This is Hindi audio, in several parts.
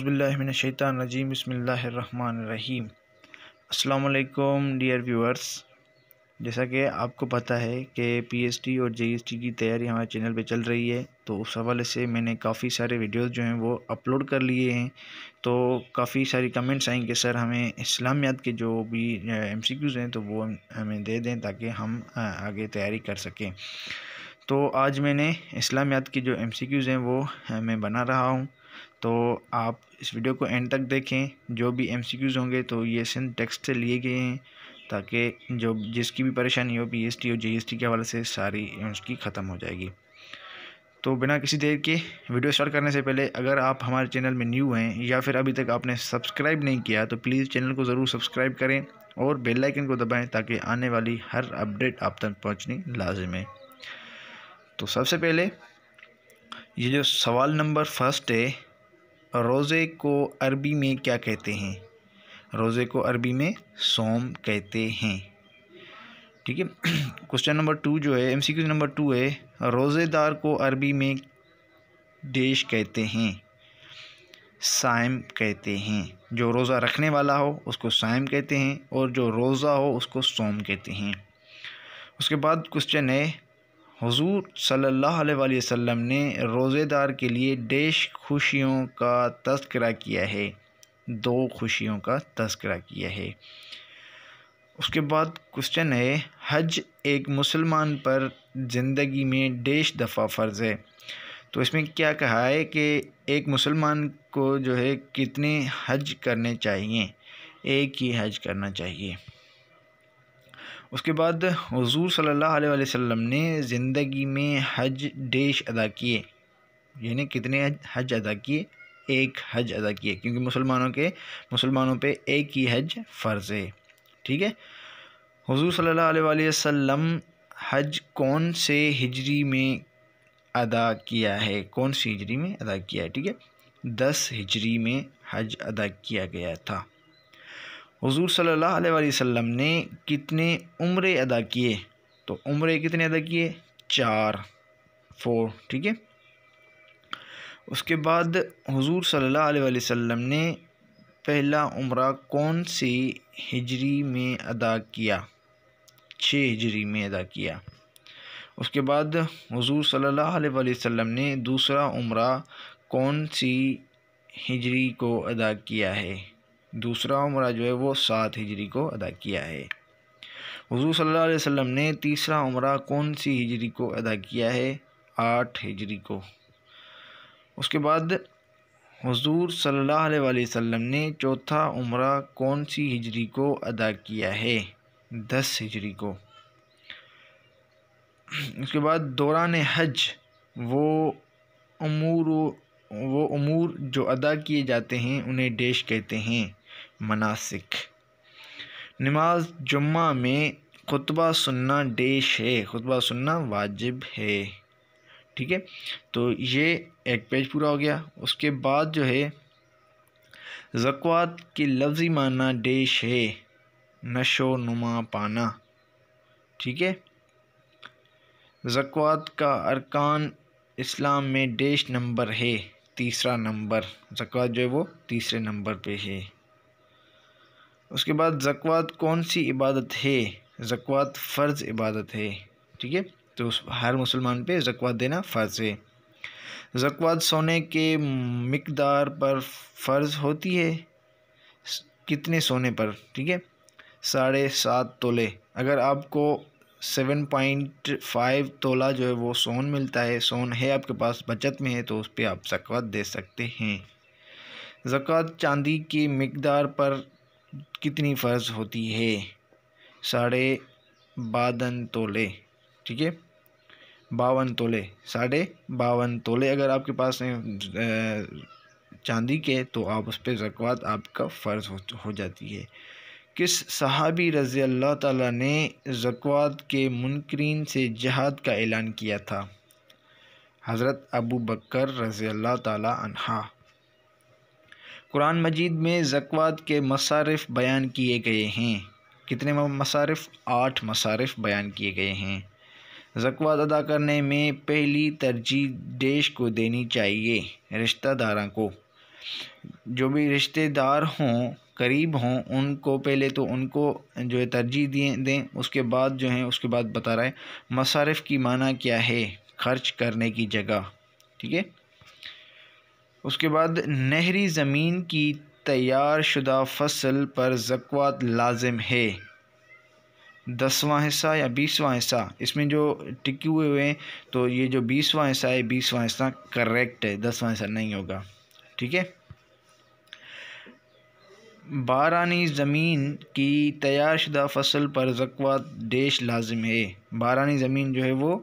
अज़बिल्लिनशैतरजीम बसमीम अल्लाम डियर व्यूअर्स जैसा कि आपको पता है कि पीएसटी और टी की तैयारी हमारे चैनल पे चल रही है तो उस हवाले से मैंने काफ़ी सारे वीडियोस जो हैं वो अपलोड कर लिए हैं तो काफ़ी सारी कमेंट्स आई कि सर हमें इस्लामियात के जो भी एम हैं तो वो हमें दे दें ताकि हम आगे तैयारी कर सकें तो आज मैंने इस्लामियात के जो एम हैं वो मैं बना रहा हूँ तो आप इस वीडियो को एंड तक देखें जो भी एमसीक्यूज़ होंगे तो ये टेक्स्ट से लिए गए हैं ताकि जो जिसकी भी परेशानी हो पी एस टी और जी एस टी के हवाले से सारी उसकी ख़त्म हो जाएगी तो बिना किसी देर के वीडियो स्टार्ट करने से पहले अगर आप हमारे चैनल में न्यू हैं या फिर अभी तक आपने सब्सक्राइब नहीं किया तो प्लीज़ चैनल को ज़रूर सब्सक्राइब करें और बेल को दबाएं ताकि आने वाली हर अपडेट आप तक पहुँचनी लाजिम है तो सबसे पहले ये जो सवाल नंबर फर्स्ट है रोज़े को अरबी में क्या कहते हैं रोज़े को अरबी में सोम कहते हैं ठीक है क्वेश्चन नंबर टू जो है एमसीक्यू नंबर टू है रोज़ेदार को अरबी में देश कहते हैं साइम कहते हैं जो रोज़ा रखने वाला हो उसको साइम कहते हैं और जो रोज़ा हो उसको सोम कहते हैं उसके बाद क्वेश्चन है हुजूर सल्लल्लाहु अलैहि वसल्लम ने रोज़ेदार के लिए डेश खुशियों का तस्करा किया है दो खुशियों का तस्करा किया है उसके बाद क्वेश्चन है हज एक मुसलमान पर ज़िंदगी में डेश दफ़ा फ़र्ज़ है तो इसमें क्या कहा है कि एक मुसलमान को जो है कितने हज करने चाहिए एक ही हज करना चाहिए उसके बाद हजूर सल्ला वसम ने ज़िंदगी में हज डेश अदा किए यानी कितने हज अदा किए एक हज अदा किए क्योंकि मुसलमानों के मुसलमानों पे एक ही हज फ़र्ज़ है ठीक है हजू सल्ला वसम हज कौन से हिजरी में अदा किया है कौन सी हिजरी में अदा किया है ठीक है दस हिजरी में हज अदा किया गया था हुजूर सल्लल्लाहु अलैहि वसल्लम ने कितने उम्रे अदा किए तो उम्रे कितने अदा किए चार फोर ठीक है उसके बाद हुजूर सल्लल्लाहु अलैहि वसल्लम ने पहला उम्रा कौन सी हिजरी में अदा किया छः हिजरी में अदा किया उसके बाद हुजूर सल्लल्लाहु अलैहि वसल्लम ने दूसरा उम्रा कौन सी हिजरी को अदा किया है दूसरा उम्र जो है वो सात हिजरी को अदा किया है हजू सल्ला वसम ने तीसरा उम्र कौन सी हिजरी को अदा किया है आठ हिजरी को उसके बाद हजूर सल्ला वम ने चौथा उम्र कौन सी हिजरी को अदा किया है दस हिजरी को उसके बाद दौरान हज वो अमूर वो अमूर जो अदा किए जाते हैं उन्हें डेश कहते हैं मनासिक नमाज जुम्मा में खुतबा सुनना डेश है खुतबा सुनना वाजिब है ठीक है तो ये एक पेज पूरा हो गया उसके बाद जो है ज़क़वात की लफ्ज़ी माना डेश है नशो नुमा पाना ठीक है ज़क़वात का अरकान इस्लाम में डेश नंबर है तीसरा नंबर ज़क़वात जो है वो तीसरे नंबर पे है उसके बाद ज़क़़वात कौन सी इबादत है ज़क़़वात फ़र्ज़ इबादत है ठीक है तो हर मुसलमान पे ज़क़़वात देना फ़र्ज़ है ज़क़़वात सोने के मकदार पर फ़र्ज़ होती है कितने सोने पर ठीक है साढ़े सात तोले अगर आपको सेवन पॉइंट फाइव तोला जो है वो सोन मिलता है सोन है आपके पास बचत में है तो उस पर आप जकवात दे सकते हैं जकवात चांदी की मकदार पर कितनी फ़र्ज़ होती है साढ़े बावन तोले ठीक है बावन तोले साढ़े बावन तोले अगर आपके पास हैं चांदी के तो आप उस पर जक़ात आपका फ़र्ज़ हो, हो जाती है किस सहाबी रज़ी अल्लाह ताला ने जक़ात के मुनकरीन से जहाद का ऐलान किया था हज़रत अबू बकर रज़ी अल्लाह ताला अनहा कुरान मजीद में ज़क़़वात के मसारफ़ बयान किए गए हैं कितने मसारफ़ आठ मसारफ़ बयान किए गए हैं ज़क़वात अदा करने में पहली तरजीह देश को देनी चाहिए रिश्तेदारों को जो भी रिश्तेदार हों करीब हों उनको पहले तो उनको जो है तरजीह दिए दें उसके बाद जो है उसके बाद बता रहा है मसारफ़ की माना क्या है खर्च करने की जगह ठीक है उसके बाद नहरी ज़मीन की तैयार शुदा फसल पर जकवात लाजिम है दसवां हिस्सा या बीसवां हिस्सा इसमें जो टिके हुए हुए हैं तो ये जो बीसवां हिस्सा है बीसवां हिस्सा करेक्ट है दसवां हिस्सा नहीं होगा ठीक है बारानी ज़मीन की तैयार शुदा फसल पर जकवात देश लाजिम है बारानी ज़मीन जो है वो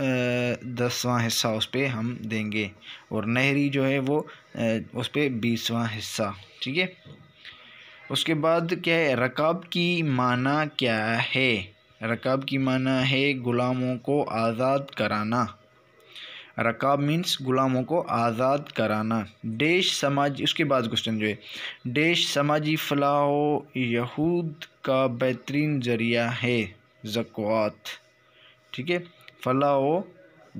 दसवां हिस्सा उस पर हम देंगे और नहरी जो है वो उस पर बीसवां हिस्सा ठीक है उसके बाद क्या है रकाब की माना क्या है रकाब की माना है ग़ुलामों को आज़ाद कराना रकाब मीन्स ग़ुलामों को आज़ाद कराना देश समाज उसके बाद क्वेश्चन जो है देश समाजी फलाह यहूद का बेहतरीन ज़रिया है जक़वात ठीक है फ़ला व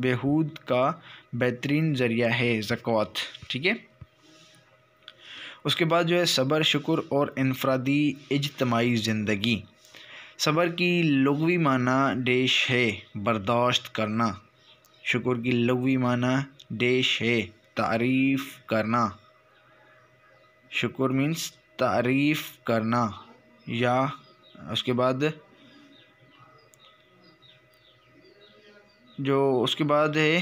बेहूद का बेहतरीन ज़रिया है ज़क़़त ठीक है उसके बाद जो है सब्र शुक्र और इनफरादी इजतमाही ज़िंदगी सब्र की लगवी माना डेश है बर्दाश्त करना शुक्र की लगवी माना डेश है तारीफ़ करना शुक्र मीन्स तारीफ़ करना या उसके बाद जो उसके बाद है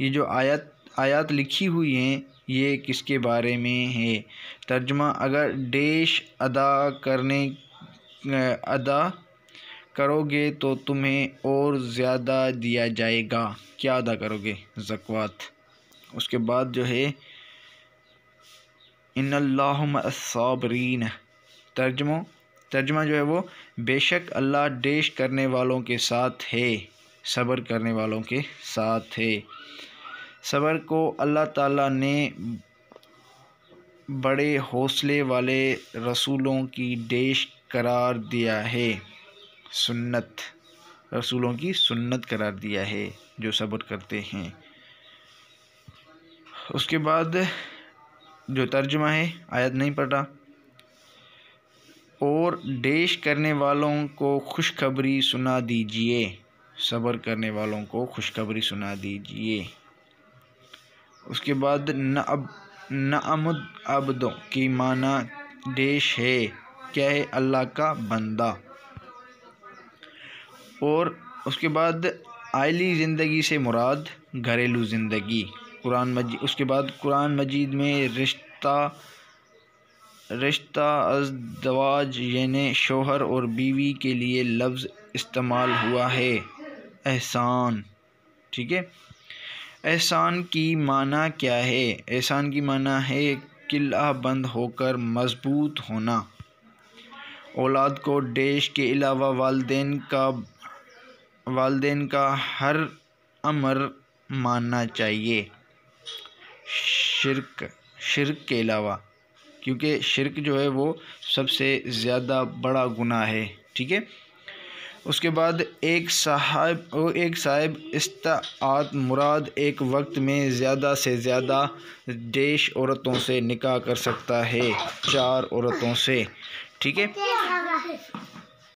ये जो आयत आयात लिखी हुई हैं ये किसके बारे में है तर्जमा अगर डेश अदा करने अदा करोगे तो तुम्हें और ज़्यादा दिया जाएगा क्या अदा करोगे ज़क़वात उसके बाद जो है इन साबरीन तर्जमो तर्जमा जो है वो बेशक अल्लाह डेश करने वालों के साथ है सब्र करने वालों के साथ है सब्र को अल्लाह ताला ने बड़े हौसले वाले रसूलों की देश करार दिया है सुन्नत रसूलों की सुन्नत करार दिया है जो सब्र करते हैं उसके बाद जो तर्जमा है आयत नहीं पढ़ा और देश करने वालों को खुशखबरी सुना दीजिए सब्र करने वालों को खुशखबरी सुना दीजिए उसके बाद न अब नअमद अबदों की माना देश है क्या है अल्लाह का बंदा और उसके बाद आयली ज़िंदगी से मुराद घरेलू ज़िंदगी कुरान मजीद उसके बाद कुरान मजीद में रिश्ता रिश्ता अजदवाज यानी शोहर और बीवी के लिए लफ्ज़ इस्तेमाल हुआ है एहसान ठीक है एहसान की माना क्या है एहसान की माना है किला बंद होकर मजबूत होना औलाद को देश के अलावा वालदे का वालदेन का हर अमर मानना चाहिए शिरक शिरक के अलावा क्योंकि शिरक जो है वो सबसे ज़्यादा बड़ा गुनाह है ठीक है उसके बाद एक साहब एक साहिब इस्तात मुराद एक वक्त में ज़्यादा से ज़्यादा देश औरतों से निकाह कर सकता है चार औरतों से ठीक है